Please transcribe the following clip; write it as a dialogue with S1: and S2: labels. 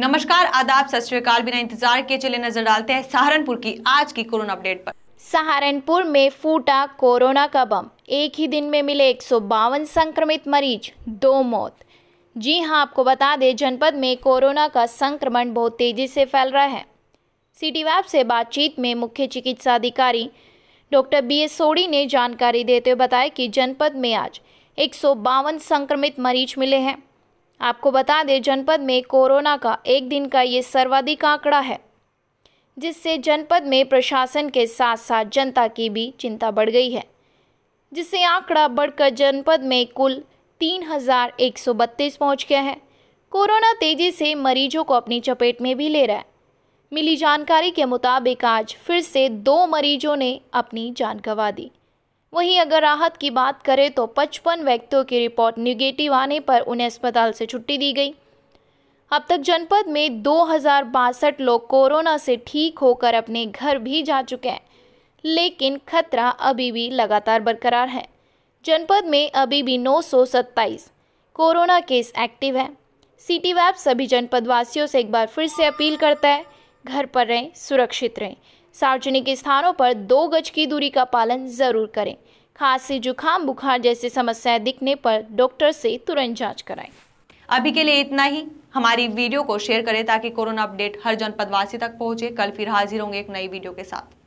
S1: नमस्कार आदाब सत बिना इंतजार के चले नजर डालते हैं सहारनपुर की आज की कोरोना अपडेट पर
S2: सहारनपुर में फूटा कोरोना का बम एक ही दिन में मिले एक संक्रमित मरीज दो मौत जी हां आपको बता दें जनपद में कोरोना का संक्रमण बहुत तेजी से फैल रहा है सिटी वैब से बातचीत में मुख्य चिकित्सा अधिकारी डॉक्टर बी एस सोडी ने जानकारी देते हुए बताया कि जनपद में आज एक संक्रमित मरीज मिले हैं आपको बता दें जनपद में कोरोना का एक दिन का ये सर्वाधिक आंकड़ा है जिससे जनपद में प्रशासन के साथ साथ जनता की भी चिंता बढ़ गई है जिससे आंकड़ा बढ़कर जनपद में कुल तीन हजार एक सौ बत्तीस पहुँच गया है कोरोना तेजी से मरीजों को अपनी चपेट में भी ले रहा है मिली जानकारी के मुताबिक आज फिर से दो मरीजों ने अपनी जान गंवा दी वहीं अगर राहत की बात करें तो 55 व्यक्तियों की रिपोर्ट निगेटिव आने पर उन्हें अस्पताल से छुट्टी दी गई अब तक जनपद में दो लोग कोरोना से ठीक होकर अपने घर भी जा चुके हैं लेकिन खतरा अभी भी लगातार बरकरार है जनपद में अभी भी नौ कोरोना केस एक्टिव है सिटी वैप सभी जनपद वासियों से एक बार फिर से अपील करता है घर पर रहें सुरक्षित रहें सार्वजनिक स्थानों पर दो गज की दूरी का पालन जरूर करें खांसी जुकाम बुखार जैसी समस्याएं दिखने पर डॉक्टर से तुरंत जांच कराएं अभी के
S1: लिए इतना ही हमारी वीडियो को शेयर करें ताकि कोरोना अपडेट हर जनपदवासी तक पहुंचे कल फिर हाजिर होंगे एक नई वीडियो के साथ